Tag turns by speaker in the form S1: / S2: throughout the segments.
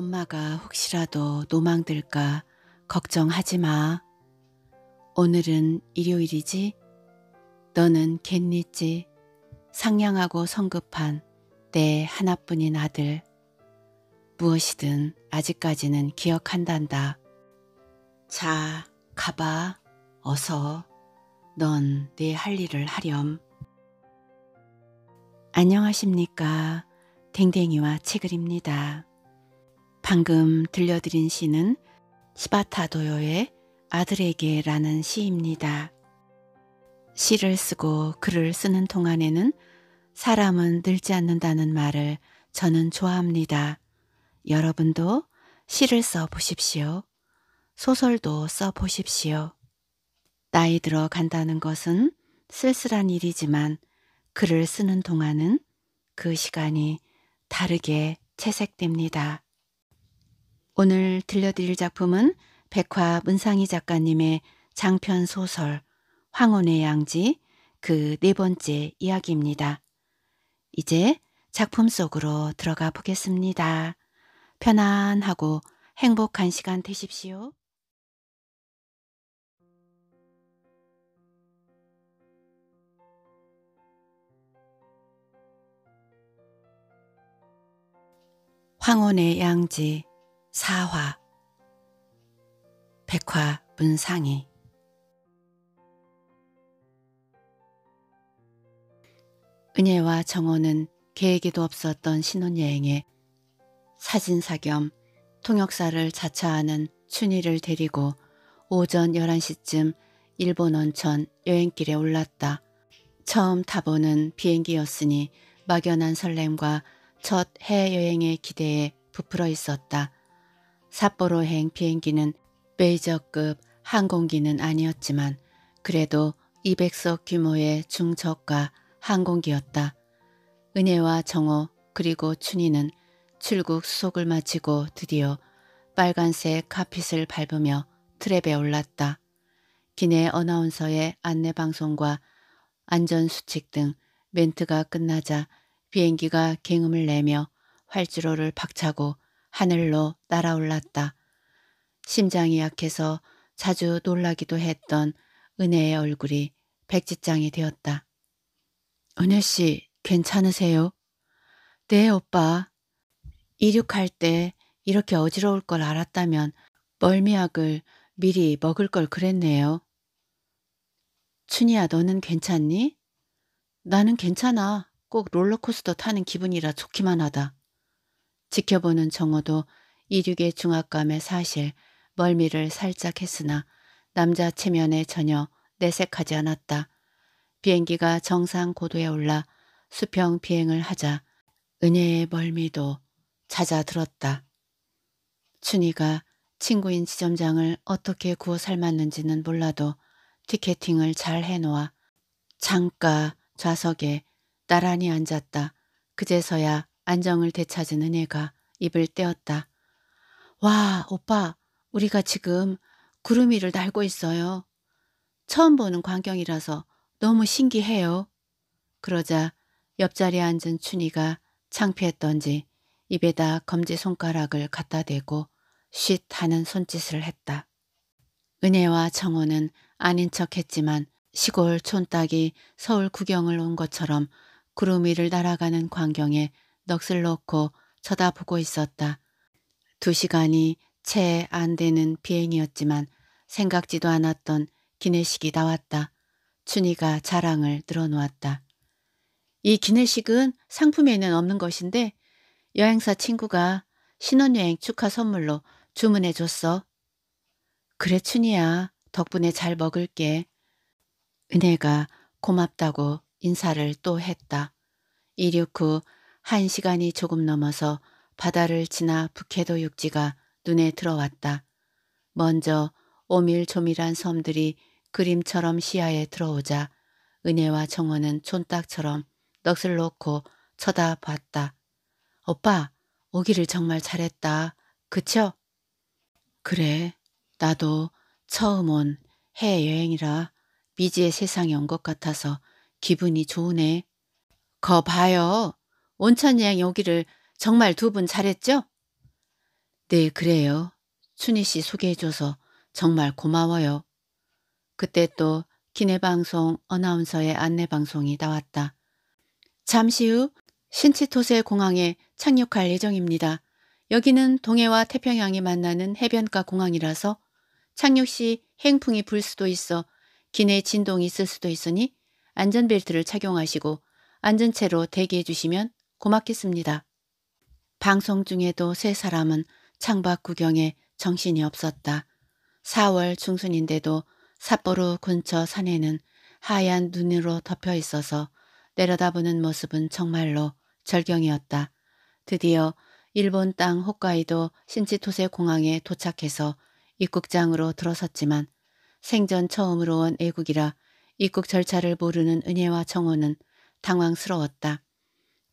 S1: 엄마가 혹시라도 노망들까 걱정하지 마. 오늘은 일요일이지? 너는 겠니지? 상냥하고 성급한 내 하나뿐인 아들. 무엇이든 아직까지는 기억한단다. 자, 가봐. 어서. 넌네할 일을 하렴. 안녕하십니까. 댕댕이와 책을입니다. 방금 들려드린 시는 시바타도요의 아들에게라는 시입니다. 시를 쓰고 글을 쓰는 동안에는 사람은 늙지 않는다는 말을 저는 좋아합니다. 여러분도 시를 써 보십시오. 소설도 써 보십시오. 나이 들어 간다는 것은 쓸쓸한 일이지만 글을 쓰는 동안은 그 시간이 다르게 채색됩니다. 오늘 들려드릴 작품은 백화 문상희 작가님의 장편 소설 황혼의 양지 그 네 번째 이야기입니다. 이제 작품 속으로 들어가 보겠습니다. 편안하고 행복한 시간 되십시오. 황혼의 양지 사화 백화 문상이 은혜와 정호는 계획에도 없었던 신혼여행에 사진사 겸 통역사를 자처하는 춘희를 데리고 오전 11시쯤 일본 원천 여행길에 올랐다. 처음 타보는 비행기였으니 막연한 설렘과 첫 해외여행의 기대에 부풀어 있었다. 삿포로행 비행기는 베이저급 항공기는 아니었지만 그래도 200석 규모의 중저가 항공기였다. 은혜와 정호 그리고 춘희는 출국 수속을 마치고 드디어 빨간색 카핏을 밟으며 트랩에 올랐다. 기내 어나운서의 안내방송과 안전수칙 등 멘트가 끝나자 비행기가 갱음을 내며 활주로를 박차고 하늘로 날아올랐다. 심장이 약해서 자주 놀라기도 했던 은혜의 얼굴이 백지장이 되었다. 은혜씨 괜찮으세요? 네 오빠. 이륙할 때 이렇게 어지러울 걸 알았다면 멀미약을 미리 먹을 걸 그랬네요. 춘희야 너는 괜찮니? 나는 괜찮아. 꼭 롤러코스터 타는 기분이라 좋기만 하다. 지켜보는 정호도 이륙의 중압감에 사실 멀미를 살짝 했으나 남자 체면에 전혀 내색하지 않았다. 비행기가 정상 고도에 올라 수평 비행을 하자 은혜의 멀미도 찾아들었다 춘희가 친구인 지점장을 어떻게 구워 삶았는지는 몰라도 티켓팅을 잘 해놓아 창가 좌석에 나란히 앉았다. 그제서야 안정을 되찾은 은혜가 입을 떼었다. 와 오빠 우리가 지금 구름 위를 날고 있어요. 처음 보는 광경이라서 너무 신기해요. 그러자 옆자리에 앉은 춘희가 창피했던지 입에다 검지 손가락을 갖다 대고 쉿 하는 손짓을 했다. 은혜와 정호는 아닌 척 했지만 시골 촌딱이 서울 구경을 온 것처럼 구름 위를 날아가는 광경에 넋을 놓고 쳐다보고 있었다. 두 시간이 채 안 되는 비행이었지만 생각지도 않았던 기내식이 나왔다. 춘희가 자랑을 늘어놓았다. 이 기내식은 상품에는 없는 것인데 여행사 친구가 신혼여행 축하 선물로 주문해줬어. 그래 춘희야 덕분에 잘 먹을게. 은혜가 고맙다고 인사를 또 했다. 이륙 후한 시간이 조금 넘어서 바다를 지나 북해도 육지가 눈에 들어왔다. 먼저 오밀조밀한 섬들이 그림처럼 시야에 들어오자 은혜와 정원은 촌딱처럼 넋을 놓고 쳐다봤다. 오빠, 오기를 정말 잘했다. 그쵸? 그래, 나도 처음 온 해외여행이라 미지의 세상에 온 것 같아서 기분이 좋으네. 거 봐요. 온찬이랑 여기를 정말 두 분 잘했죠? 네, 그래요. 춘희 씨 소개해줘서 정말 고마워요. 그때 또 기내방송 어나운서의 안내방송이 나왔다. 잠시 후 신치토세 공항에 착륙할 예정입니다. 여기는 동해와 태평양이 만나는 해변가 공항이라서 착륙 시 행풍이 불 수도 있어 기내 진동이 있을 수도 있으니 안전벨트를 착용하시고 안전체로 대기해 주시면 고맙겠습니다. 방송 중에도 세 사람은 창밖 구경에 정신이 없었다. 4월 중순인데도 삿포로 근처 산에는 하얀 눈으로 덮여 있어서 내려다보는 모습은 정말로 절경이었다. 드디어 일본 땅 홋카이도 신치토세 공항에 도착해서 입국장으로 들어섰지만 생전 처음으로 온 애국이라 입국 절차를 모르는 은혜와 정호는 당황스러웠다.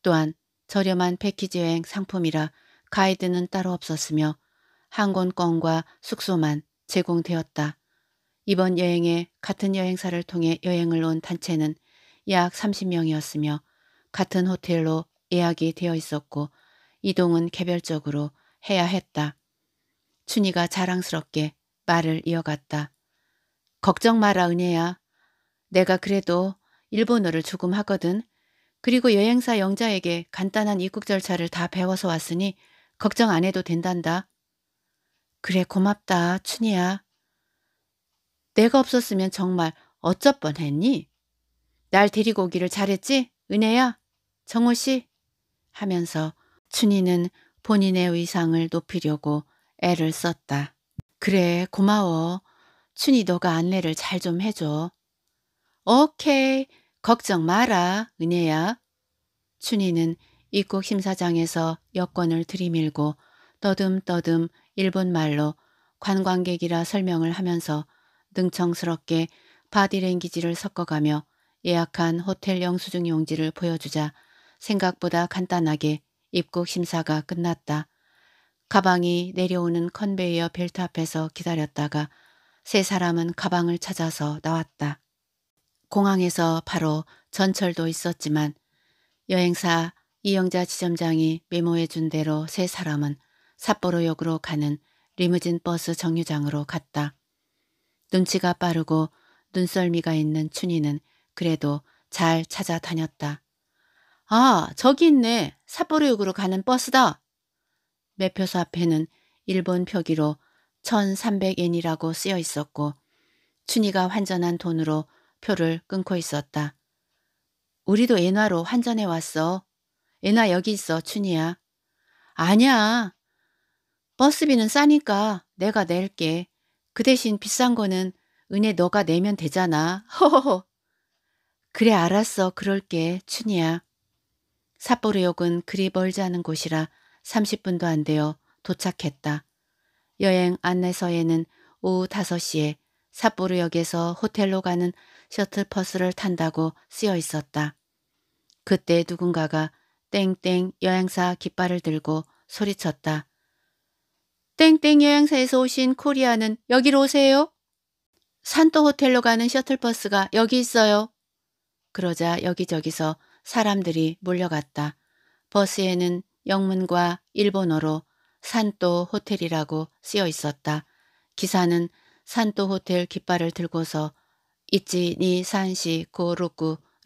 S1: 또한 저렴한 패키지 여행 상품이라 가이드는 따로 없었으며 항공권과 숙소만 제공되었다. 이번 여행에 같은 여행사를 통해 여행을 온 단체는 약 30명이었으며 같은 호텔로 예약이 되어 있었고 이동은 개별적으로 해야 했다. 춘희가 자랑스럽게 말을 이어갔다. 걱정 마라 은혜야. 내가 그래도 일본어를 조금 하거든. 그리고 여행사 영자에게 간단한 입국 절차를 다 배워서 왔으니 걱정 안 해도 된단다. 그래 고맙다 춘이야. 내가 없었으면 정말 어쩔 뻔했니? 날 데리고 오기를 잘했지? 은혜야? 정호씨? 하면서 춘이는 본인의 의상을 높이려고 애를 썼다. 그래 고마워. 춘이 너가 안내를 잘 좀 해줘. 오케이. 걱정 마라, 은혜야. 춘희는 입국 심사장에서 여권을 들이밀고 떠듬떠듬 일본말로 관광객이라 설명을 하면서 능청스럽게 바디랭귀지를 섞어가며 예약한 호텔 영수증 용지를 보여주자 생각보다 간단하게 입국 심사가 끝났다. 가방이 내려오는 컨베이어 벨트 앞에서 기다렸다가 세 사람은 가방을 찾아서 나왔다. 공항에서 바로 전철도 있었지만 여행사 이영자 지점장이 메모해준 대로 세 사람은 삿포로역으로 가는 리무진 버스 정류장으로 갔다. 눈치가 빠르고 눈썰미가 있는 춘희는 그래도 잘 찾아다녔다. 아, 저기 있네. 삿포로역으로 가는 버스다. 매표소 앞에는 일본 표기로 1300엔이라고 쓰여 있었고 춘희가 환전한 돈으로 표를 끊고 있었다. 우리도 엔화로 환전해 왔어. 엔화 여기 있어, 춘이야 아니야. 버스비는 싸니까 내가 낼게. 그 대신 비싼 거는 은혜 너가 내면 되잖아. 허허허. 그래 알았어. 그럴게. 춘이야 삿포로역은 그리 멀지 않은 곳이라 30분도 안 되어 도착했다. 여행 안내서에는 오후 5시에 삿포로역에서 호텔로 가는 셔틀버스를 탄다고 쓰여 있었다. 그때 누군가가 땡땡 여행사 깃발을 들고 소리쳤다. 땡땡 여행사에서 오신 코리아는 여기로 오세요. 산토 호텔로 가는 셔틀버스가 여기 있어요. 그러자 여기저기서 사람들이 몰려갔다. 버스에는 영문과 일본어로 산토 호텔이라고 쓰여 있었다. 기사는 산토 호텔 깃발을 들고서 1, 2, 3, 4, 5,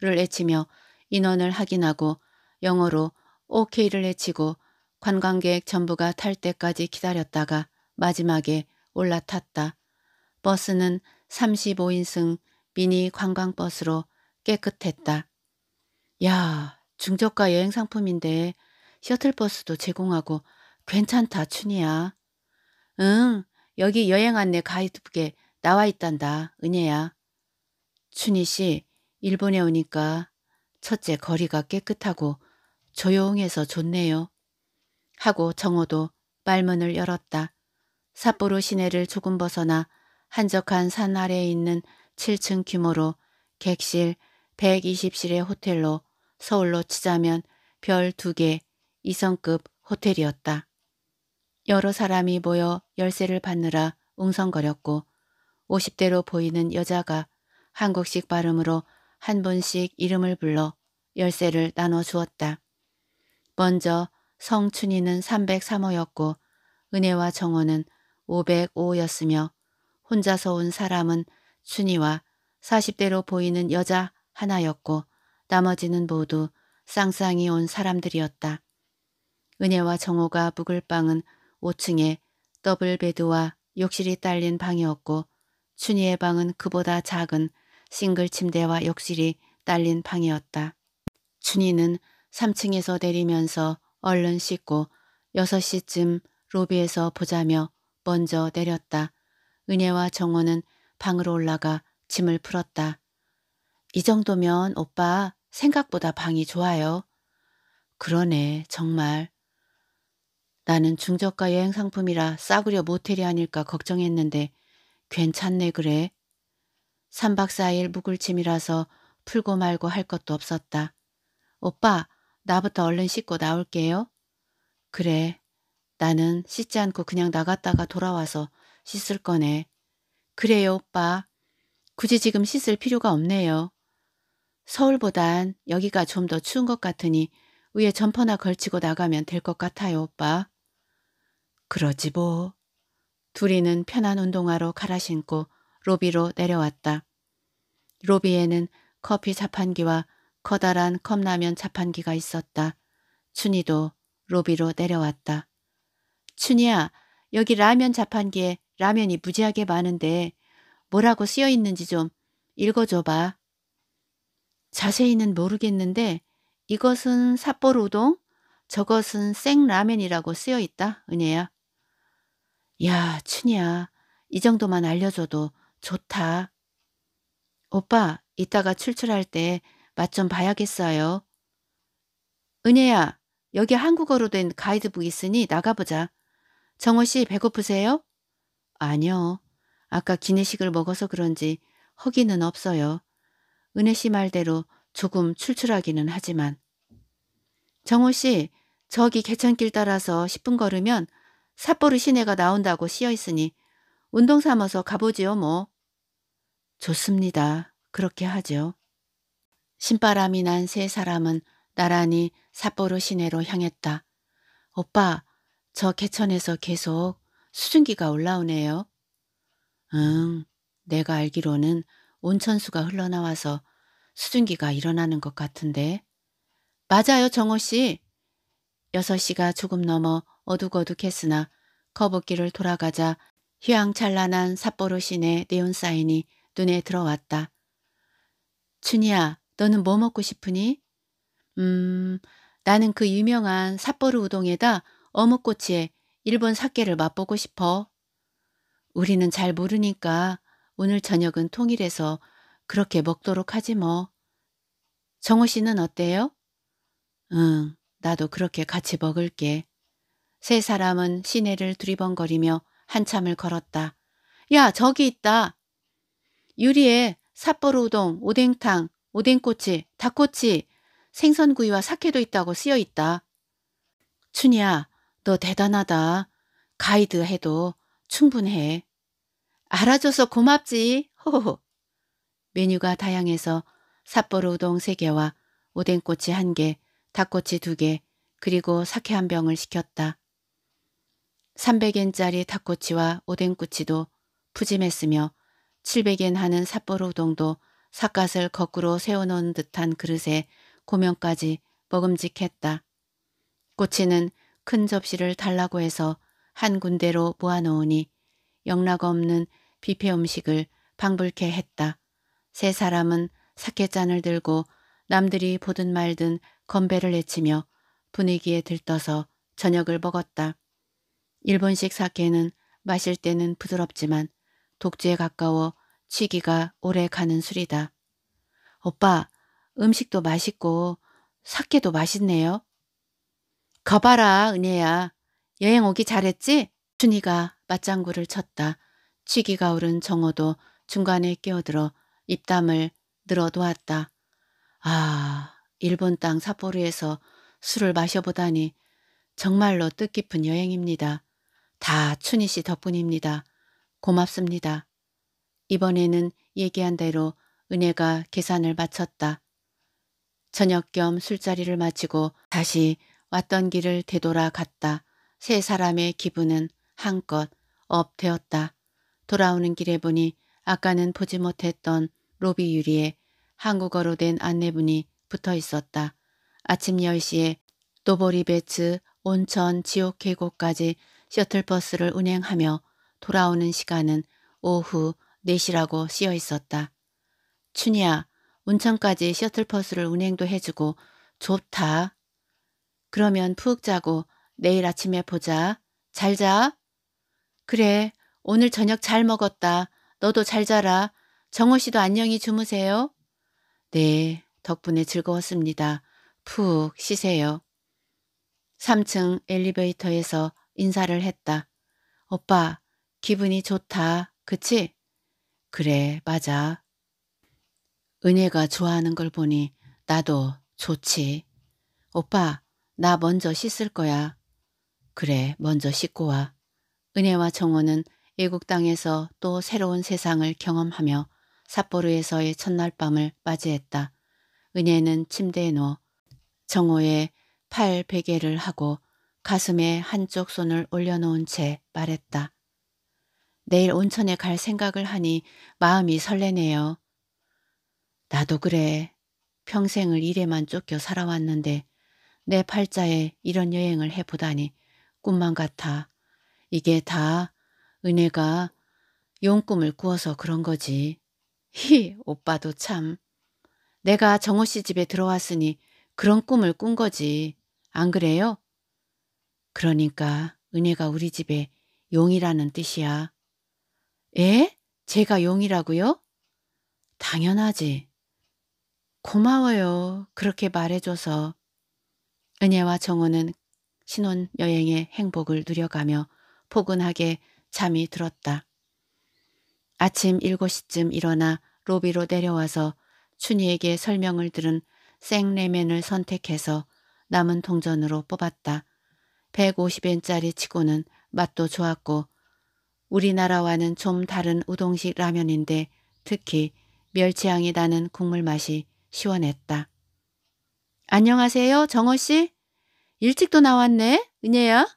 S1: 6를 외치며 인원을 확인하고 영어로 OK를 외치고 관광객 전부가 탈 때까지 기다렸다가 마지막에 올라탔다. 버스는 35인승 미니 관광버스로 깨끗했다. 야, 중저가 여행 상품인데 셔틀버스도 제공하고 괜찮다, 춘이야. 응, 여기 여행 안내 가이드북에 나와 있단다, 은혜야. 춘희 씨, 일본에 오니까 첫째 거리가 깨끗하고 조용해서 좋네요. 하고 정호도 빨문을 열었다. 삿포로 시내를 조금 벗어나 한적한 산 아래에 있는 7층 규모로 객실 120실의 호텔로 서울로 치자면 별 2개 이성급 호텔이었다. 여러 사람이 모여 열쇠를 받느라 웅성거렸고 50대로 보이는 여자가 한국식 발음으로 한 분씩 이름을 불러 열쇠를 나눠 주었다. 먼저 성춘이는 303호였고 은혜와 정호는 505호였으며 혼자서 온 사람은 춘이와 40대로 보이는 여자 하나였고 나머지는 모두 쌍쌍이 온 사람들이었다. 은혜와 정호가 묵을 방은 5층에 더블 베드와 욕실이 딸린 방이었고 춘희의 방은 그보다 작은 싱글 침대와 욕실이 딸린 방이었다. 춘희는 3층에서 내리면서 얼른 씻고 6시쯤 로비에서 보자며 먼저 내렸다. 은혜와 정호는 방으로 올라가 짐을 풀었다. 이 정도면 오빠 생각보다 방이 좋아요. 그러네 정말. 나는 중저가 여행 상품이라 싸구려 모텔이 아닐까 걱정했는데 괜찮네 그래. 3박 4일 묵을 침이라서 풀고 말고 할 것도 없었다. 오빠, 나부터 얼른 씻고 나올게요. 그래. 나는 씻지 않고 그냥 나갔다가 돌아와서 씻을 거네. 그래요, 오빠. 굳이 지금 씻을 필요가 없네요. 서울보단 여기가 좀 더 추운 것 같으니 위에 점퍼나 걸치고 나가면 될 것 같아요, 오빠. 그러지 뭐. 둘이는 편한 운동화로 갈아 신고 로비로 내려왔다. 로비에는 커피 자판기와 커다란 컵라면 자판기가 있었다. 춘희도 로비로 내려왔다. 춘희야, 여기 라면 자판기에 라면이 무지하게 많은데 뭐라고 쓰여 있는지 좀 읽어줘봐. 자세히는 모르겠는데 이것은 삿볼 우동, 저것은 생라면이라고 쓰여 있다, 은혜야. 야, 춘희야, 이 정도만 알려줘도 좋다. 오빠, 이따가 출출할 때 맛 좀 봐야겠어요. 은혜야, 여기 한국어로 된 가이드북 있으니 나가보자. 정호 씨 배고프세요? 아니요. 아까 기내식을 먹어서 그런지 허기는 없어요. 은혜 씨 말대로 조금 출출하기는 하지만. 정호 씨, 저기 개천길 따라서 10분 걸으면 삿포로 시내가 나온다고 씌어 있으니 운동 삼아서 가보지요 뭐. 좋습니다. 그렇게 하죠. 신바람이 난 세 사람은 나란히 삿포로 시내로 향했다. 오빠, 저 개천에서 계속 수증기가 올라오네요. 응, 내가 알기로는 온천수가 흘러나와서 수증기가 일어나는 것 같은데. 맞아요, 정호 씨. 여섯 시가 조금 넘어 어둑어둑했으나 커브길을 돌아가자 휘황찬란한 삿포로 시내 네온사인이 눈에 들어왔다. 춘희야, 너는 뭐 먹고 싶으니? 음, 나는 그 유명한 삿포르 우동에다 어묵꼬치에 일본 사케를 맛보고 싶어. 우리는 잘 모르니까 오늘 저녁은 통일해서 그렇게 먹도록 하지 뭐. 정호 씨는 어때요? 응, 나도 그렇게 같이 먹을게. 세 사람은 시내를 두리번거리며 한참을 걸었다. 야, 저기 있다. 유리에 삿포로 우동, 오뎅탕, 오뎅꼬치, 닭꼬치, 생선구이와 사케도 있다고 쓰여 있다. 춘이야, 너 대단하다. 가이드 해도 충분해. 알아줘서 고맙지. 호호호. 메뉴가 다양해서 삿포로 우동 3개와 오뎅꼬치 1개, 닭꼬치 2개, 그리고 사케 한 병을 시켰다. 300엔짜리 닭꼬치와 오뎅꼬치도 푸짐했으며 700엔 하는 삿포로 우동도 삿갓을 거꾸로 세워놓은 듯한 그릇에 고명까지 먹음직했다. 꼬치는 큰 접시를 달라고 해서 한 군데로 모아놓으니 영락 없는 비페 음식을 방불케 했다. 세 사람은 사케잔을 들고 남들이 보든 말든 건배를 외치며 분위기에 들떠서 저녁을 먹었다. 일본식 사케는 마실 때는 부드럽지만 독지에 가까워 치기가 오래 가는 술이다. 오빠, 음식도 맛있고 사케도 맛있네요. 거봐라, 은혜야. 여행 오기 잘했지? 춘희가 맞장구를 쳤다. 취기가 오른 정호도 중간에 끼어들어 입담을 늘어놓았다. 아, 일본 땅삿포르에서 술을 마셔보다니 정말로 뜻깊은 여행입니다. 다 춘희 씨 덕분입니다. 고맙습니다. 이번에는 얘기한 대로 은혜가 계산을 마쳤다. 저녁 겸 술자리를 마치고 다시 왔던 길을 되돌아갔다. 세 사람의 기분은 한껏 업되었다. 돌아오는 길에 보니 아까는 보지 못했던 로비 유리에 한국어로 된 안내문이 붙어 있었다. 아침 10시에 노보리베츠 온천 지옥 계곡까지 셔틀버스를 운행하며 돌아오는 시간은 오후 4시라고 쓰여 있었다. 춘희야, 운천까지 셔틀버스를 운행도 해주고 좋다. 그러면 푹 자고 내일 아침에 보자. 잘 자. 그래, 오늘 저녁 잘 먹었다. 너도 잘 자라. 정호 씨도 안녕히 주무세요. 네, 덕분에 즐거웠습니다. 푹 쉬세요. 3층 엘리베이터에서 인사를 했다. 오빠, 기분이 좋다. 그치? 그래, 맞아. 은혜가 좋아하는 걸 보니 나도 좋지. 오빠, 나 먼저 씻을 거야. 그래, 먼저 씻고 와. 은혜와 정호는 애국 땅에서 또 새로운 세상을 경험하며 삿포로에서의 첫날 밤을 맞이했다. 은혜는 침대에 누워 정호의 팔 베개를 하고 가슴에 한쪽 손을 올려놓은 채 말했다. 내일 온천에 갈 생각을 하니 마음이 설레네요. 나도 그래. 평생을 일에만 쫓겨 살아왔는데 내 팔자에 이런 여행을 해보다니 꿈만 같아. 이게 다 은혜가 용꿈을 꾸어서 그런 거지. 히 오빠도 참. 내가 정호 씨 집에 들어왔으니 그런 꿈을 꾼 거지. 안 그래요? 그러니까 은혜가 우리 집에 용이라는 뜻이야. 예? 제가 용이라고요? 당연하지. 고마워요. 그렇게 말해줘서. 은혜와 정호는 신혼여행의 행복을 누려가며 포근하게 잠이 들었다. 아침 7시쯤 일어나 로비로 내려와서 춘희에게 설명을 들은 생레멘을 선택해서 남은 동전으로 뽑았다. 150엔짜리 치고는 맛도 좋았고 우리나라와는 좀 다른 우동식 라면인데 특히 멸치향이 나는 국물 맛이 시원했다. 안녕하세요, 정호 씨? 일찍도 나왔네, 은혜야?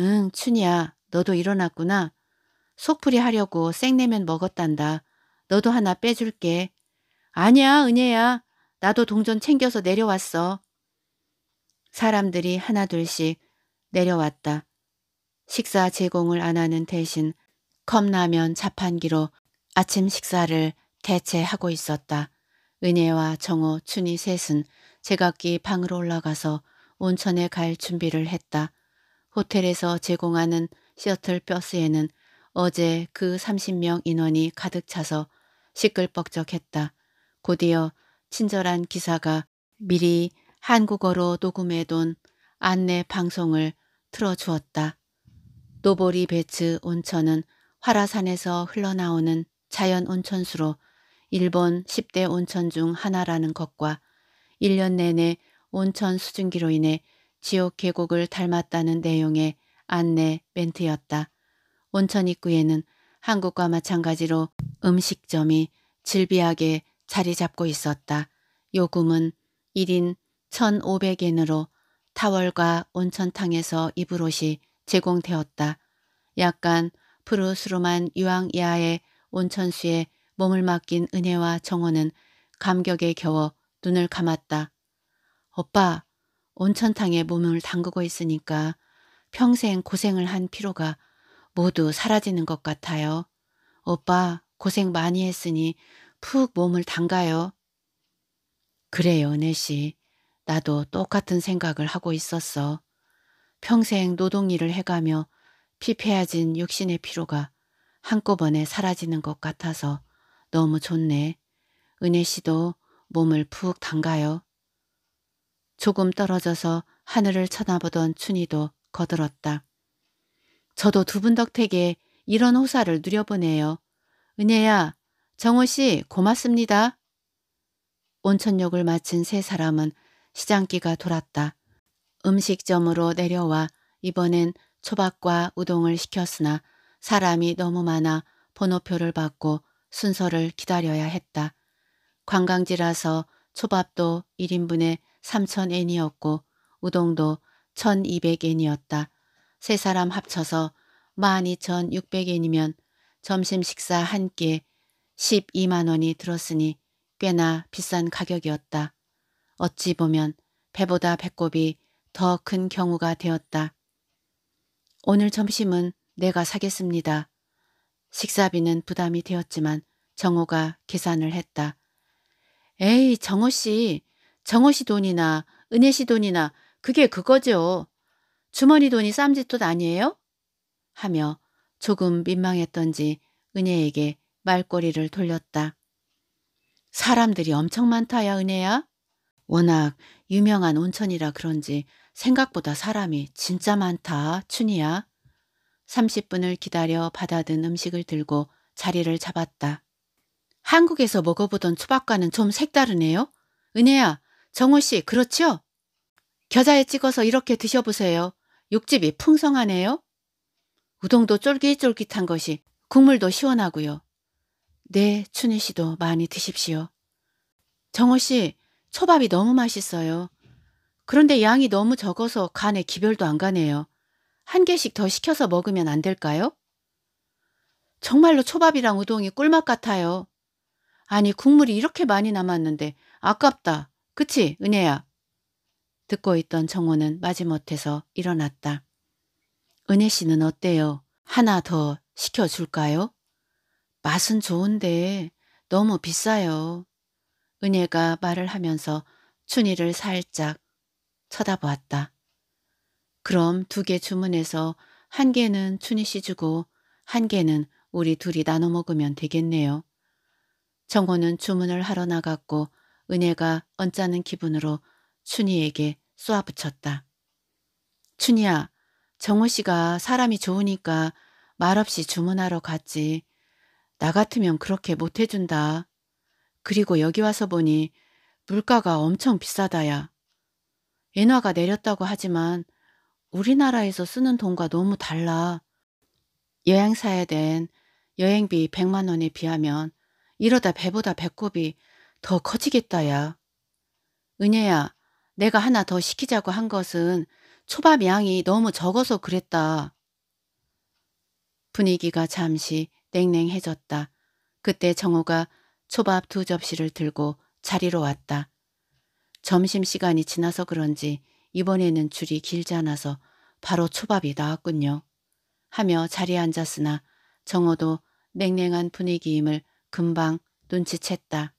S1: 응, 춘이야. 너도 일어났구나. 속풀이 하려고 생내면 먹었단다. 너도 하나 빼줄게. 아니야, 은혜야. 나도 동전 챙겨서 내려왔어. 사람들이 하나둘씩 내려왔다. 식사 제공을 안 하는 대신 컵라면 자판기로 아침 식사를 대체하고 있었다. 은혜와 정호, 춘희 셋은 제각기 방으로 올라가서 온천에 갈 준비를 했다. 호텔에서 제공하는 셔틀 버스에는 어제 그 30명 인원이 가득 차서 시끌벅적했다. 곧이어 친절한 기사가 미리 한국어로 녹음해둔 안내 방송을 틀어주었다. 노보리 베츠 온천은 화라산에서 흘러나오는 자연 온천수로 일본 10대 온천 중 하나라는 것과 1년 내내 온천 수증기로 인해 지옥 계곡을 닮았다는 내용의 안내 멘트였다. 온천 입구에는 한국과 마찬가지로 음식점이 질비하게 자리 잡고 있었다. 요금은 1인 1,500엔으로 타월과 온천탕에서 입을 옷이 제공되었다. 약간 푸르스름한 유황 야의 온천수에 몸을 맡긴 은혜와 정원은 감격에 겨워 눈을 감았다. 오빠, 온천탕에 몸을 담그고 있으니까 평생 고생을 한 피로가 모두 사라지는 것 같아요. 오빠, 고생 많이 했으니 푹 몸을 담가요. 그래요, 은혜씨. 나도 똑같은 생각을 하고 있었어. 평생 노동일을 해가며 피폐해진 육신의 피로가 한꺼번에 사라지는 것 같아서 너무 좋네. 은혜 씨도 몸을 푹 담가요. 조금 떨어져서 하늘을 쳐다보던 춘희도 거들었다. 저도 두 분 덕택에 이런 호사를 누려보네요. 은혜야, 정호 씨 고맙습니다. 온천욕을 마친 세 사람은 시장기가 돌았다. 음식점으로 내려와 이번엔 초밥과 우동을 시켰으나 사람이 너무 많아 번호표를 받고 순서를 기다려야 했다. 관광지라서 초밥도 1인분에 3,000엔이었고 우동도 1,200엔이었다. 세 사람 합쳐서 12,600엔이면 점심 식사 한 끼에 12만 원이 들었으니 꽤나 비싼 가격이었다. 어찌 보면 배보다 배꼽이 더큰 경우가 되었다. 오늘 점심은 내가 사겠습니다. 식사비는 부담이 되었지만 정호가 계산을 했다. 에이 정호 씨, 정호 씨 돈이나 은혜 씨 돈이나 그게 그거죠. 주머니 돈이 쌈짓돈 아니에요? 하며 조금 민망했던지 은혜에게 말꼬리를 돌렸다. 사람들이 엄청 많다야 은혜야. 워낙 유명한 온천이라 그런지 생각보다 사람이 진짜 많다, 춘이야. 30분을 기다려 받아든 음식을 들고 자리를 잡았다. 한국에서 먹어보던 초밥과는 좀 색다르네요. 은혜야, 정호 씨, 그렇지요? 겨자에 찍어서 이렇게 드셔보세요. 육즙이 풍성하네요. 우동도 쫄깃쫄깃한 것이 국물도 시원하고요. 네, 춘희 씨도 많이 드십시오. 정호 씨, 초밥이 너무 맛있어요. 그런데 양이 너무 적어서 간에 기별도 안 가네요. 한 개씩 더 시켜서 먹으면 안 될까요? 정말로 초밥이랑 우동이 꿀맛 같아요. 아니 국물이 이렇게 많이 남았는데 아깝다. 그치 은혜야? 듣고 있던 정호는 마지못해서 일어났다. 은혜 씨는 어때요? 하나 더 시켜줄까요? 맛은 좋은데 너무 비싸요. 은혜가 말을 하면서 춘희를 살짝 쳐다보았다. 그럼 두 개 주문해서 한 개는 춘희 씨 주고 한 개는 우리 둘이 나눠 먹으면 되겠네요. 정호는 주문을 하러 나갔고 은혜가 언짢은 기분으로 춘희에게 쏘아붙였다. 춘희야, 정호 씨가 사람이 좋으니까 말없이 주문하러 갔지. 나 같으면 그렇게 못해준다. 그리고 여기 와서 보니 물가가 엄청 비싸다야. 인화가 내렸다고 하지만 우리나라에서 쓰는 돈과 너무 달라. 여행사에 댄 여행비 100만 원에 비하면 이러다 배보다 배꼽이 더 커지겠다야. 은혜야, 내가 하나 더 시키자고 한 것은 초밥 양이 너무 적어서 그랬다. 분위기가 잠시 냉랭해졌다. 그때 정호가 초밥 두 접시를 들고 자리로 왔다. 점심시간이 지나서 그런지 이번에는 줄이 길지 않아서 바로 초밥이 나왔군요. 하며 자리에 앉았으나 정호도 냉랭한 분위기임을 금방 눈치챘다.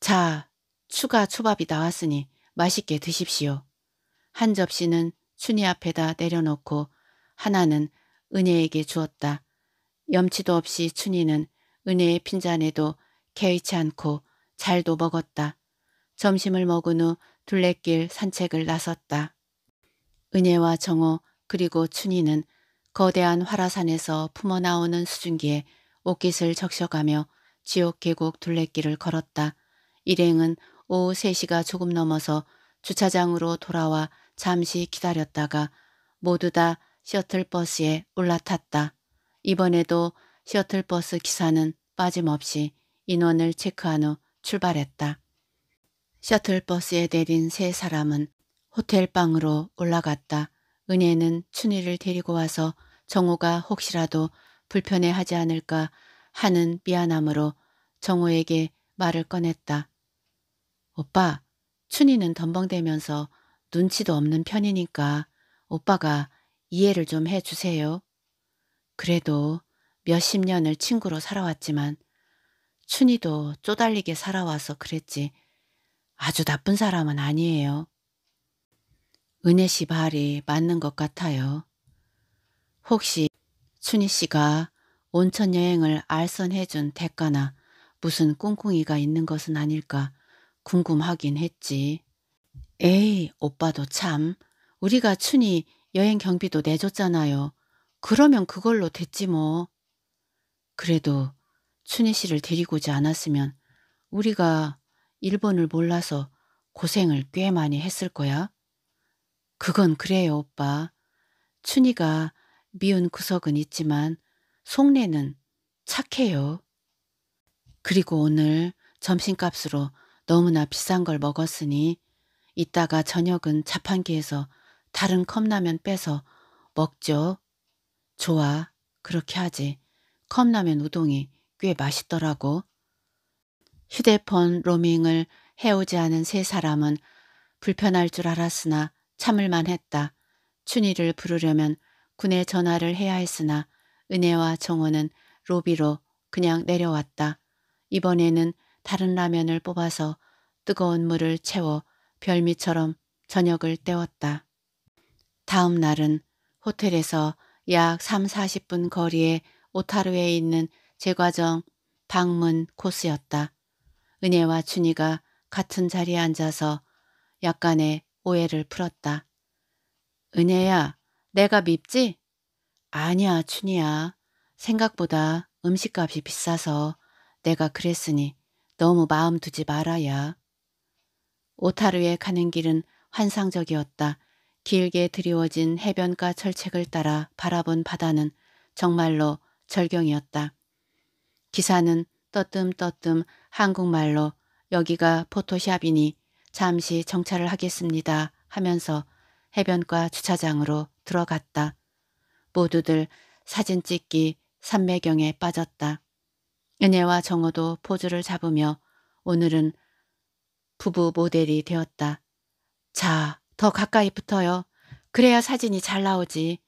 S1: 자, 추가 초밥이 나왔으니 맛있게 드십시오. 한 접시는 춘희 앞에다 내려놓고 하나는 은혜에게 주었다. 염치도 없이 춘희는 은혜의 핀잔에도 개의치 않고 잘도 먹었다. 점심을 먹은 후 둘레길 산책을 나섰다. 은혜와 정호 그리고 춘희는 거대한 화라산에서 품어나오는 수증기에 옷깃을 적셔가며 지옥 계곡 둘레길을 걸었다. 일행은 오후 3시가 조금 넘어서 주차장으로 돌아와 잠시 기다렸다가 모두 다 셔틀버스에 올라탔다. 이번에도 셔틀버스 기사는 빠짐없이 인원을 체크한 후 출발했다. 셔틀버스에 내린 세 사람은 호텔방으로 올라갔다. 은혜는 춘희를 데리고 와서 정호가 혹시라도 불편해하지 않을까 하는 미안함으로 정호에게 말을 꺼냈다. 오빠, 춘희는 덤벙대면서 눈치도 없는 편이니까 오빠가 이해를 좀 해주세요. 그래도 몇십 년을 친구로 살아왔지만 춘희도 쪼달리게 살아와서 그랬지. 아주 나쁜 사람은 아니에요. 은혜 씨 말이 맞는 것 같아요. 혹시 순희 씨가 온천 여행을 알선해준 대가나 무슨 꿍꿍이가 있는 것은 아닐까 궁금하긴 했지. 에이 오빠도 참 우리가 춘이 여행 경비도 내줬잖아요. 그러면 그걸로 됐지 뭐. 그래도 춘희 씨를 데리고 오지 않았으면 우리가 일본을 몰라서 고생을 꽤 많이 했을 거야. 그건 그래요, 오빠. 춘이가 미운 구석은 있지만 속내는 착해요. 그리고 오늘 점심값으로 너무나 비싼 걸 먹었으니 이따가 저녁은 자판기에서 다른 컵라면 빼서 먹죠. 좋아, 그렇게 하지. 컵라면 우동이 꽤 맛있더라고. 휴대폰 로밍을 해오지 않은 세 사람은 불편할 줄 알았으나 참을만 했다. 춘희를 부르려면 군에 전화를 해야 했으나 은혜와 정원은 로비로 그냥 내려왔다. 이번에는 다른 라면을 뽑아서 뜨거운 물을 채워 별미처럼 저녁을 때웠다. 다음 날은 호텔에서 약 3, 40분 거리의 오타루에 있는 제과점 방문 코스였다. 은혜와 준희가 같은 자리에 앉아서 약간의 오해를 풀었다. 은혜야, 내가 밉지? 아니야, 준희야 생각보다 음식값이 비싸서 내가 그랬으니 너무 마음 두지 말아야. 오타루에 가는 길은 환상적이었다. 길게 드리워진 해변가 철책을 따라 바라본 바다는 정말로 절경이었다. 기사는 떠뜸떠뜸 한국말로 여기가 포토샵이니 잠시 정찰을 하겠습니다 하면서 해변과 주차장으로 들어갔다. 모두들 사진 찍기 삼매경에 빠졌다. 은혜와 정호도 포즈를 잡으며 오늘은 부부 모델이 되었다. 자, 더 가까이 붙어요. 그래야 사진이 잘 나오지.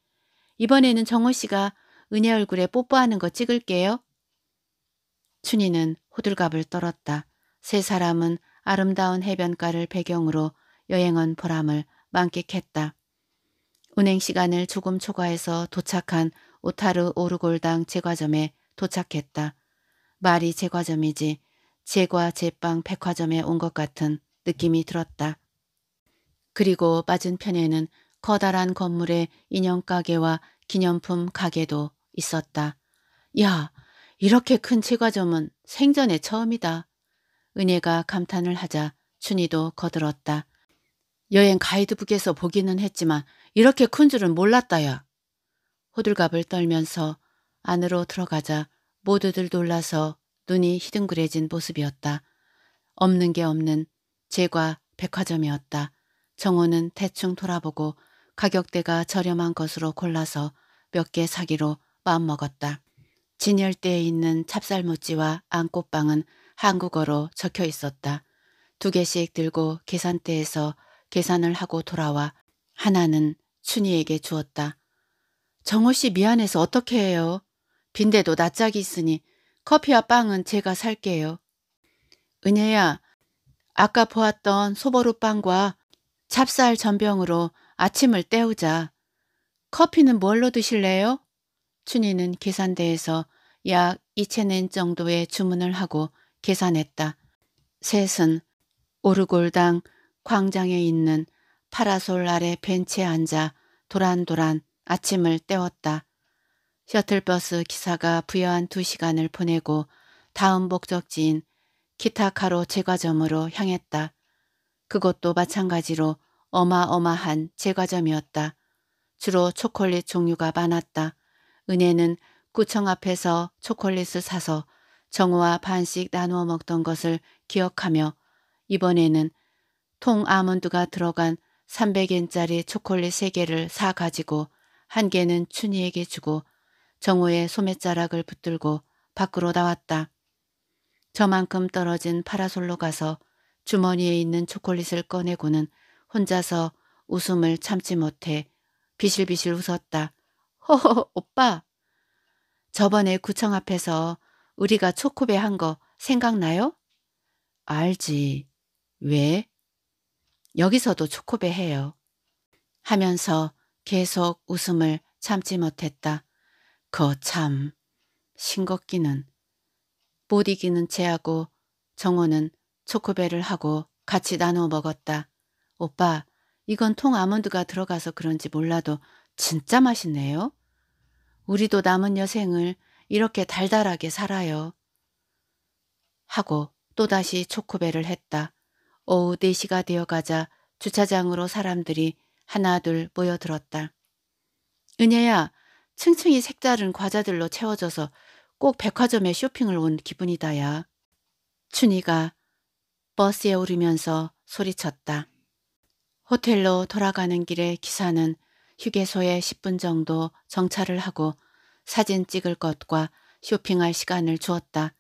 S1: 이번에는 정호 씨가 은혜 얼굴에 뽀뽀하는 거 찍을게요. 춘희는 호들갑을 떨었다. 세 사람은 아름다운 해변가를 배경으로 여행은 보람을 만끽했다. 운행 시간을 조금 초과해서 도착한 오타르 오르골당 제과점에 도착했다. 말이 제과점이지 제과 제빵 백화점에 온 것 같은 느낌이 들었다. 그리고 빠진 편에는 커다란 건물의 인형가게와 기념품 가게도 있었다. 야, 이렇게 큰 치과점은 생전에 처음이다. 은혜가 감탄을 하자 춘희도 거들었다. 여행 가이드북에서 보기는 했지만 이렇게 큰 줄은 몰랐다야. 호들갑을 떨면서 안으로 들어가자 모두들 놀라서 눈이 희둥그레진 모습이었다. 없는 게 없는 제과 백화점이었다. 정호는 대충 돌아보고 가격대가 저렴한 것으로 골라서 몇 개 사기로 마음먹었다. 진열대에 있는 찹쌀모찌와 안꽃빵은 한국어로 적혀 있었다. 두 개씩 들고 계산대에서 계산을 하고 돌아와 하나는 춘희에게 주었다. 정호 씨 미안해서 어떻게 해요? 빈대도 낯짝이 있으니 커피와 빵은 제가 살게요. 은혜야, 아까 보았던 소보루 빵과 찹쌀 전병으로 아침을 때우자. 커피는 뭘로 드실래요? 춘희는 계산대에서 약 2천엔 정도의 주문을 하고 계산했다. 셋은 오르골당 광장에 있는 파라솔 아래 벤치에 앉아 도란도란 아침을 때웠다. 셔틀버스 기사가 부여한 두 시간을 보내고 다음 목적지인 기타카로 제과점으로 향했다. 그것도 마찬가지로 어마어마한 제과점이었다. 주로 초콜릿 종류가 많았다. 은혜는 구청 앞에서 초콜릿을 사서 정우와 반씩 나누어 먹던 것을 기억하며 이번에는 통 아몬드가 들어간 300엔짜리 초콜릿 3개를 사가지고 한 개는 춘희에게 주고 정우의 소매자락을 붙들고 밖으로 나왔다. 저만큼 떨어진 파라솔로 가서 주머니에 있는 초콜릿을 꺼내고는 혼자서 웃음을 참지 못해 비실비실 웃었다. 허허, 오빠. 저번에 구청 앞에서 우리가 초코베한 거 생각나요? 알지. 왜? 여기서도 초코베 해요. 하면서 계속 웃음을 참지 못했다. 거참. 그 싱겁기는. 못 이기는 채하고 정호는 초코베를 하고 같이 나눠 먹었다. 오빠, 이건 통 아몬드가 들어가서 그런지 몰라도 진짜 맛있네요. 우리도 남은 여생을 이렇게 달달하게 살아요. 하고 또다시 초코배를 했다. 오후 4시가 되어가자 주차장으로 사람들이 하나둘 모여들었다. 은혜야, 층층이 색다른 과자들로 채워져서 꼭 백화점에 쇼핑을 온 기분이다, 야. 춘희가 버스에 오르면서 소리쳤다. 호텔로 돌아가는 길에 기사는 휴게소에 10분 정도 정차를 하고 사진 찍을 것과 쇼핑할 시간을 주었다.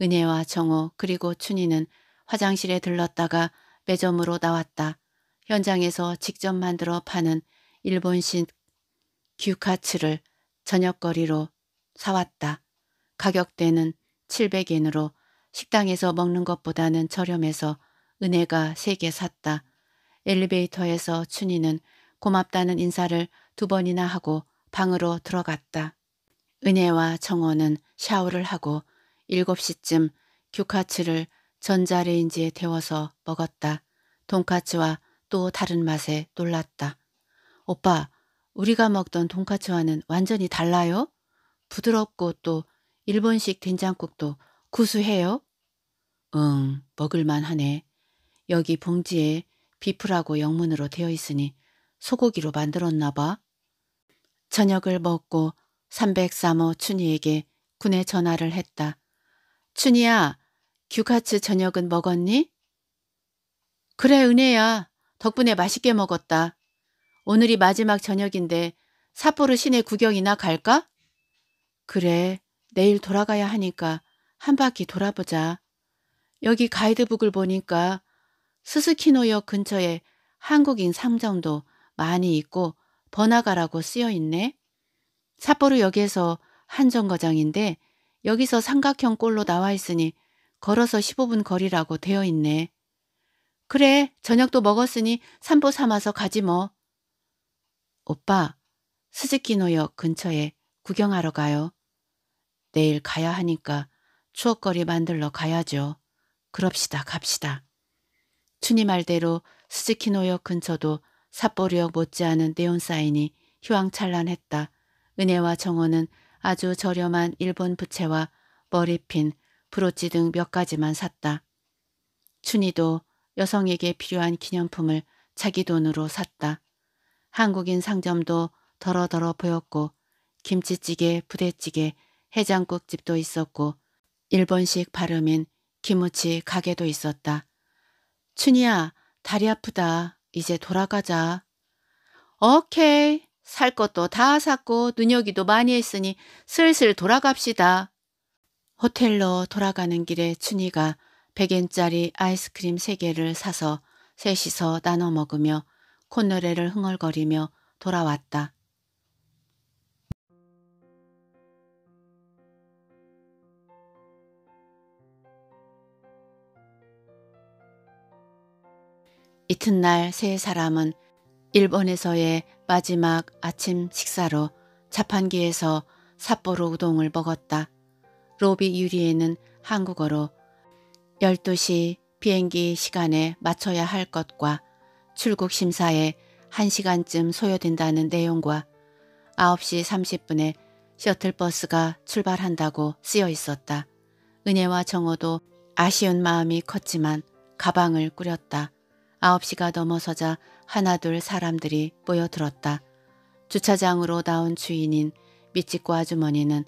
S1: 은혜와 정호 그리고 춘희는 화장실에 들렀다가 매점으로 나왔다. 현장에서 직접 만들어 파는 일본식 규카츠를 저녁거리로 사왔다. 가격대는 700엔으로 식당에서 먹는 것보다는 저렴해서 은혜가 3개 샀다. 엘리베이터에서 춘희는 고맙다는 인사를 두 번이나 하고 방으로 들어갔다. 은혜와 정원은 샤워를 하고 7시쯤 규카츠를 전자레인지에 데워서 먹었다. 돈카츠와 또 다른 맛에 놀랐다. 오빠, 우리가 먹던 돈카츠와는 완전히 달라요? 부드럽고 또 일본식 된장국도 구수해요? 응, 먹을만 하네. 여기 봉지에 비프라고 영문으로 되어 있으니 소고기로 만들었나 봐. 저녁을 먹고 303호 춘희에게 군에 전화를 했다. 춘희야, 규카츠 저녁은 먹었니? 그래, 은혜야. 덕분에 맛있게 먹었다. 오늘이 마지막 저녁인데 삿포로 시내 구경이나 갈까? 그래, 내일 돌아가야 하니까 한 바퀴 돌아보자. 여기 가이드북을 보니까 스스키노역 근처에 한국인 상점도 많이 있고 번화가라고 쓰여 있네. 삿포로역에서 한 정거장인데 여기서 삼각형 꼴로 나와 있으니 걸어서 15분 거리라고 되어 있네. 그래, 저녁도 먹었으니 산보 삼아서 가지 뭐. 오빠, 스즈키노역 근처에 구경하러 가요. 내일 가야 하니까 추억거리 만들러 가야죠. 그럽시다, 갑시다. 추니 말대로 스즈키노역 근처도 삿보리역 못지않은 네온사인이 휘황찬란했다. 은혜와 정호는 아주 저렴한 일본 부채와 머리핀, 브로치 등 몇 가지만 샀다. 춘희도 여성에게 필요한 기념품을 자기 돈으로 샀다. 한국인 상점도 더러더러 보였고 김치찌개, 부대찌개, 해장국집도 있었고 일본식 발음인 김우치 가게도 있었다. 춘희야 다리 아프다. 이제 돌아가자. 오케이. 살 것도 다 샀고 눈여기도 많이 했으니 슬슬 돌아갑시다. 호텔로 돌아가는 길에 춘희가 100엔짜리 아이스크림 3개를 사서 셋이서 나눠 먹으며 콧노래를 흥얼거리며 돌아왔다. 이튿날 세 사람은 일본에서의 마지막 아침 식사로 자판기에서 삿포로 우동을 먹었다. 로비 유리에는 한국어로 12시 비행기 시간에 맞춰야 할 것과 출국 심사에 1시간쯤 소요된다는 내용과 9시 30분에 셔틀버스가 출발한다고 쓰여 있었다. 은혜와 정호도 아쉬운 마음이 컸지만 가방을 꾸렸다. 9 시가 넘어서자 하나둘 사람들이 모여들었다. 주차장으로 나온 주인인 미치코 아주머니는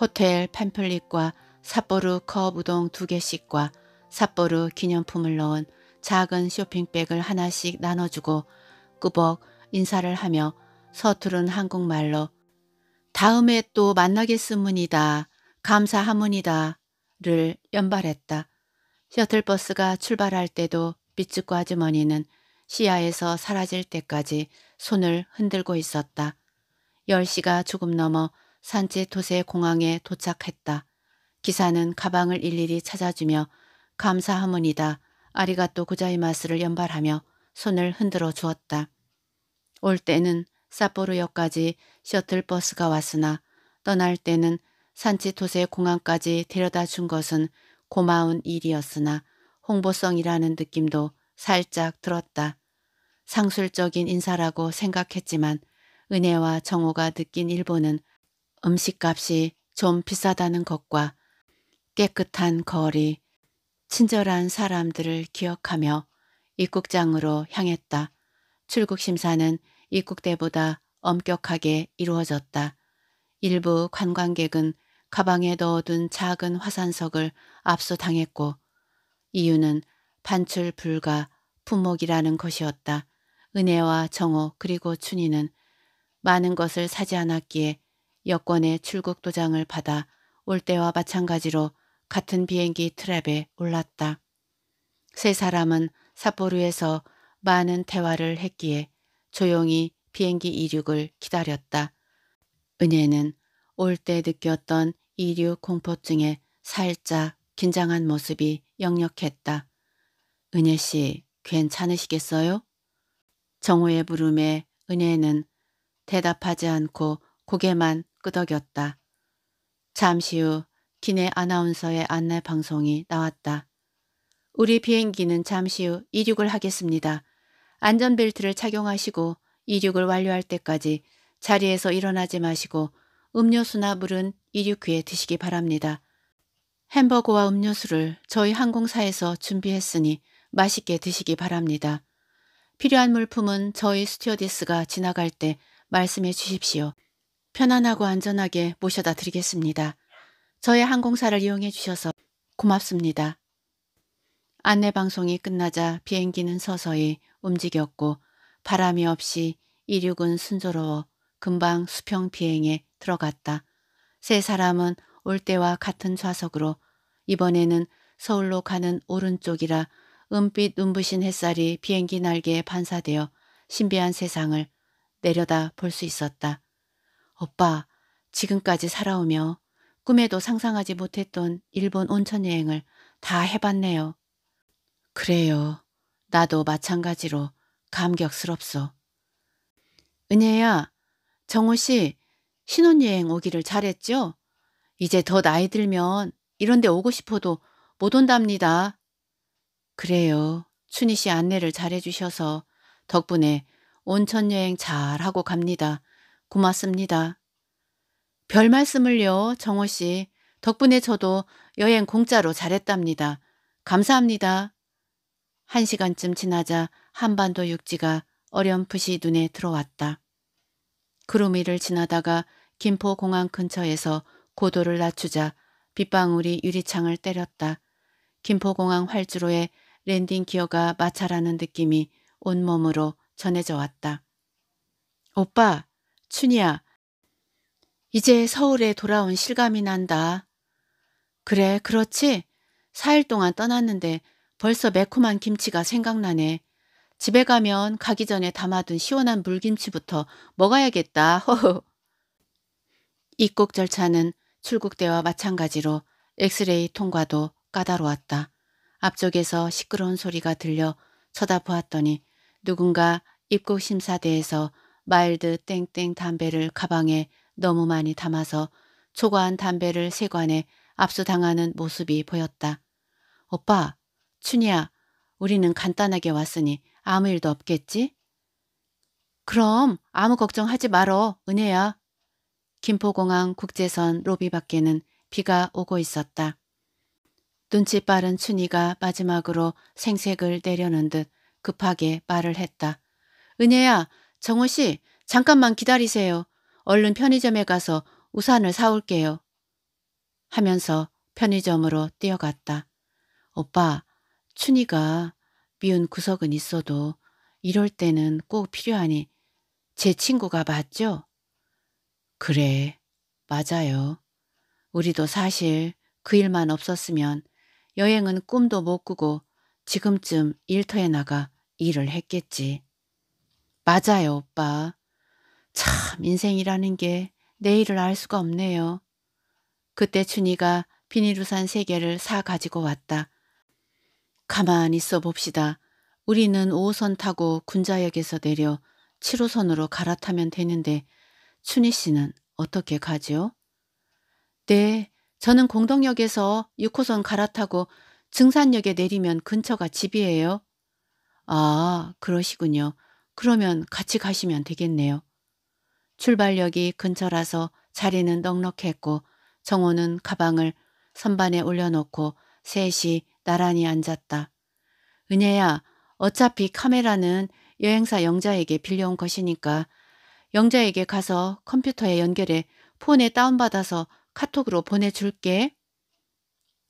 S1: 호텔 팸플릿과 삿포르 컵 우동 두 개씩과 삿포르 기념품을 넣은 작은 쇼핑백을 하나씩 나눠주고 꾸벅 인사를 하며 서투른 한국말로 다음에 또 만나겠습니다. 감사하문이다. 를 연발했다. 셔틀버스가 출발할 때도 삐죽고 아주머니는 시야에서 사라질 때까지 손을 흔들고 있었다. 10시가 조금 넘어 산지 도세 공항에 도착했다. 기사는 가방을 일일이 찾아주며 감사하문이다. 아리가또 구자이마스를 연발하며 손을 흔들어 주었다. 올 때는 사포로역까지 셔틀버스가 왔으나 떠날 때는 산치토세 공항까지 데려다 준 것은 고마운 일이었으나 홍보성이라는 느낌도 살짝 들었다. 상술적인 인사라고 생각했지만 은혜와 정호가 느낀 일본은 음식값이 좀 비싸다는 것과 깨끗한 거리, 친절한 사람들을 기억하며 입국장으로 향했다. 출국 심사는 입국 때보다 엄격하게 이루어졌다. 일부 관광객은 가방에 넣어둔 작은 화산석을 압수당했고 이유는 반출 불가 품목이라는 것이었다. 은혜와 정호 그리고 춘희는 많은 것을 사지 않았기에 여권의 출국 도장을 받아 올 때와 마찬가지로 같은 비행기 트랩에 올랐다. 세 사람은 삿포로에서 많은 대화를 했기에 조용히 비행기 이륙을 기다렸다. 은혜는 올 때 느꼈던 이륙 공포증에 살짝 긴장한 모습이 역력했다. 은혜 씨 괜찮으시겠어요? 정호의 부름에 은혜는 대답하지 않고 고개만 끄덕였다. 잠시 후 기내 아나운서의 안내 방송이 나왔다. 우리 비행기는 잠시 후 이륙을 하겠습니다. 안전벨트를 착용하시고 이륙을 완료할 때까지 자리에서 일어나지 마시고 음료수나 물은 이륙 후에 드시기 바랍니다. 햄버거와 음료수를 저희 항공사에서 준비했으니 맛있게 드시기 바랍니다. 필요한 물품은 저희 스튜어디스가 지나갈 때 말씀해 주십시오. 편안하고 안전하게 모셔다 드리겠습니다. 저희 항공사를 이용해 주셔서 고맙습니다. 안내 방송이 끝나자 비행기는 서서히 움직였고 바람이 없이 이륙은 순조로워 금방 수평 비행에 들어갔다. 세 사람은 올 때와 같은 좌석으로 이번에는 서울로 가는 오른쪽이라 은빛 눈부신 햇살이 비행기 날개에 반사되어 신비한 세상을 내려다 볼 수 있었다. 오빠, 지금까지 살아오며 꿈에도 상상하지 못했던 일본 온천 여행을 다 해봤네요. 그래요. 나도 마찬가지로 감격스럽소. 은혜야, 정호 씨 신혼여행 오기를 잘했죠? 이제 더 나이 들면 이런데 오고 싶어도 못 온답니다. 그래요. 춘희 씨 안내를 잘해주셔서 덕분에 온천 여행 잘하고 갑니다. 고맙습니다. 별 말씀을요, 정호 씨. 덕분에 저도 여행 공짜로 잘했답니다. 감사합니다. 한 시간쯤 지나자 한반도 육지가 어렴풋이 눈에 들어왔다. 구름 위를 지나다가 김포공항 근처에서 고도를 낮추자 빗방울이 유리창을 때렸다. 김포공항 활주로에 랜딩 기어가 마찰하는 느낌이 온몸으로 전해져 왔다. 오빠, 춘희야, 이제 서울에 돌아온 실감이 난다. 그래, 그렇지? 4일 동안 떠났는데 벌써 매콤한 김치가 생각나네. 집에 가면 가기 전에 담아둔 시원한 물김치부터 먹어야겠다. 허허. 입국 절차는 출국 때와 마찬가지로 엑스레이 통과도 까다로웠다. 앞쪽에서 시끄러운 소리가 들려 쳐다보았더니 누군가 입국 심사대에서 마일드 땡땡 담배를 가방에 너무 많이 담아서 초과한 담배를 세관에 압수당하는 모습이 보였다. 오빠, 춘희야, 우리는 간단하게 왔으니 아무 일도 없겠지? 그럼 아무 걱정하지 말어, 은혜야. 김포공항 국제선 로비 밖에는 비가 오고 있었다. 눈치 빠른 춘희가 마지막으로 생색을 내려는 듯 급하게 말을 했다. 은혜야, 정호 씨, 잠깐만 기다리세요. 얼른 편의점에 가서 우산을 사올게요. 하면서 편의점으로 뛰어갔다. 오빠, 춘희가 미운 구석은 있어도 이럴 때는 꼭 필요하니 제 친구가 맞죠? 그래, 맞아요. 우리도 사실 그 일만 없었으면 여행은 꿈도 못 꾸고 지금쯤 일터에 나가 일을 했겠지. 맞아요, 오빠. 참 인생이라는 게 내일을 알 수가 없네요. 그때 춘희가 비닐우산 세 개를 사 가지고 왔다. 가만 히 있어 봅시다. 우리는 5호선 타고 군자역에서 내려 7호선으로 갈아타면 되는데 순희 씨는 어떻게 가지요? 네, 저는 공덕역에서 6호선 갈아타고 증산역에 내리면 근처가 집이에요. 아, 그러시군요. 그러면 같이 가시면 되겠네요. 출발역이 근처라서 자리는 넉넉했고 정호는 가방을 선반에 올려놓고 셋이 나란히 앉았다. 은혜야, 어차피 카메라는 여행사 영자에게 빌려온 것이니까 영자에게 가서 컴퓨터에 연결해 폰에 다운받아서 카톡으로 보내줄게.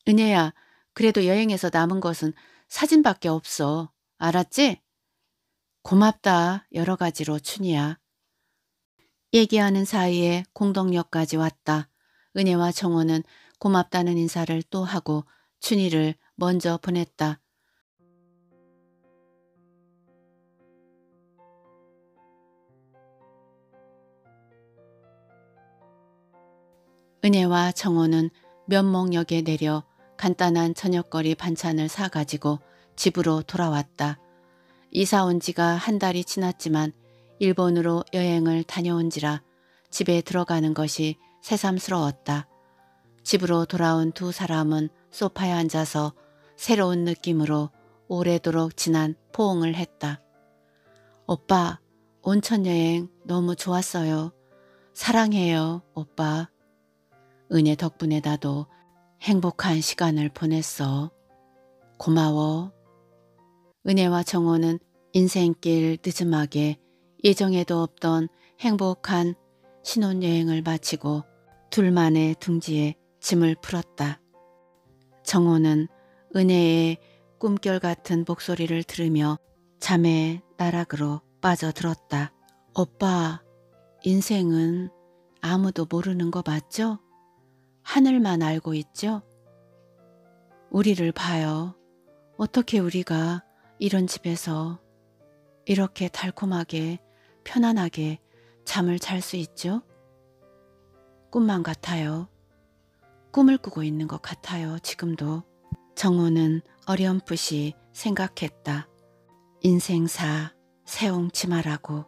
S1: 은혜야, 그래도 여행에서 남은 것은 사진밖에 없어. 알았지? 고맙다. 여러 가지로 춘이야. 얘기하는 사이에 공덕역까지 왔다. 은혜와 정호는 고맙다는 인사를 또 하고 춘이를 먼저 보냈다. 은혜와 정호는 면목역에 내려 간단한 저녁거리 반찬을 사가지고 집으로 돌아왔다. 이사 온 지가 한 달이 지났지만 일본으로 여행을 다녀온지라 집에 들어가는 것이 새삼스러웠다. 집으로 돌아온 두 사람은 소파에 앉아서 새로운 느낌으로 오래도록 지난 포옹을 했다. 오빠, 온천 여행 너무 좋았어요. 사랑해요, 오빠. 은혜 덕분에 나도 행복한 시간을 보냈어. 고마워. 은혜와 정호는 인생길 늦음하게 예정에도 없던 행복한 신혼여행을 마치고 둘만의 둥지에 짐을 풀었다. 정호는 은혜의 꿈결 같은 목소리를 들으며 잠의 나락으로 빠져들었다. 오빠, 인생은 아무도 모르는 거 맞죠? 하늘만 알고 있죠? 우리를 봐요. 어떻게 우리가 이런 집에서 이렇게 달콤하게 편안하게 잠을 잘 수 있죠? 꿈만 같아요. 꿈을 꾸고 있는 것 같아요. 지금도. 정호는 어렴풋이 생각했다. 인생사 새옹치마라고.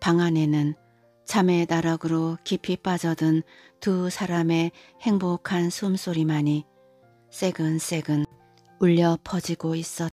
S1: 방 안에는 잠의 나락으로 깊이 빠져든 두 사람의 행복한 숨소리만이 새근새근 울려 퍼지고 있었다.